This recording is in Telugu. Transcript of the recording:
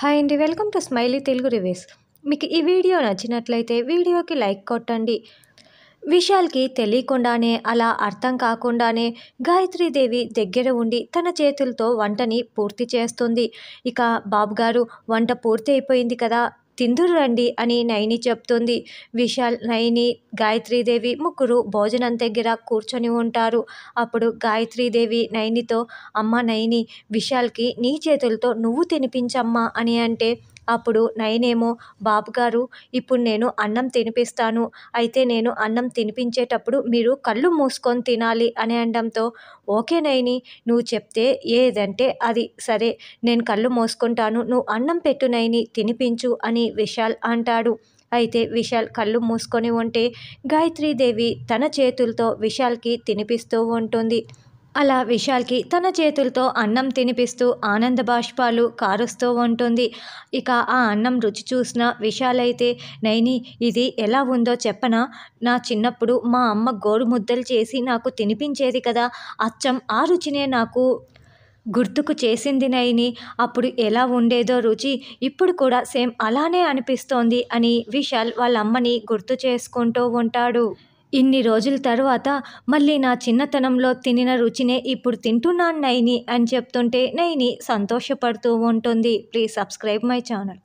హాయ్ అండి welcome to smiley Telugu reviews మీకు ఈ వీడియో నచ్చినట్లయితే వీడియోకి లైక్ కొట్టండి విశాల్కి తెలియకుండానే అలా అర్థం కాకుండానే గాయత్రీదేవి దగ్గర ఉండి తన చేతులతో వంటని పూర్తి చేస్తుంది ఇక బాబు గారు వంట పూర్తి అయిపోయింది కదా తిందురు రండి అని నయని చెప్తుంది విశాల్ నయని గాయత్రీదేవి ముగ్గురు భోజనం దగ్గర కూర్చొని ఉంటారు అప్పుడు గాయత్రీదేవి నయనితో అమ్మ నయని విశాల్కి నీ చేతులతో నువ్వు తినిపించమ్మా అని అంటే అప్పుడు నయనేమో బాబుగారు ఇప్పుడు నేను అన్నం తినిపిస్తాను అయితే నేను అన్నం తినిపించేటప్పుడు మీరు కళ్ళు మూసుకొని తినాలి అని అనడంతో ఓకే నయని నువ్వు చెప్తే ఏదంటే అది సరే నేను కళ్ళు మూసుకుంటాను నువ్వు అన్నం పెట్టు నయని తినిపించు అని విశాల్ అంటాడు అయితే విశాల్ కళ్ళు మూసుకొని ఉంటే గాయత్రీదేవి తన చేతులతో విశాల్కి తినిపిస్తూ ఉంటుంది అలా విశాల్కి తన చేతులతో అన్నం తినిపిస్తూ ఆనంద బాష్పాలు కారుస్తూ ఉంటుంది ఇక ఆ అన్నం రుచి చూసిన విశాల్ అయితే నైని ఇది ఎలా ఉందో చెప్పనా నా చిన్నప్పుడు మా అమ్మ గోరు ముద్దలు చేసి నాకు తినిపించేది కదా అచ్చం ఆ రుచినే నాకు గుర్తుకు చేసింది నైని అప్పుడు ఎలా ఉండేదో రుచి ఇప్పుడు కూడా సేమ్ అలానే అనిపిస్తోంది అని విశాల్ వాళ్ళ అమ్మని గుర్తు చేసుకుంటూ ఉంటాడు ఇన్ని రోజుల తర్వాత మళ్ళీ నా చిన్నతనంలో తినిన రుచినే ఇప్పుడు తింటున్నాను నైని అని చెప్తుంటే నైని సంతోషపడుతూ ఉంటుంది ప్లీజ్ సబ్స్క్రైబ్ మై ఛానల్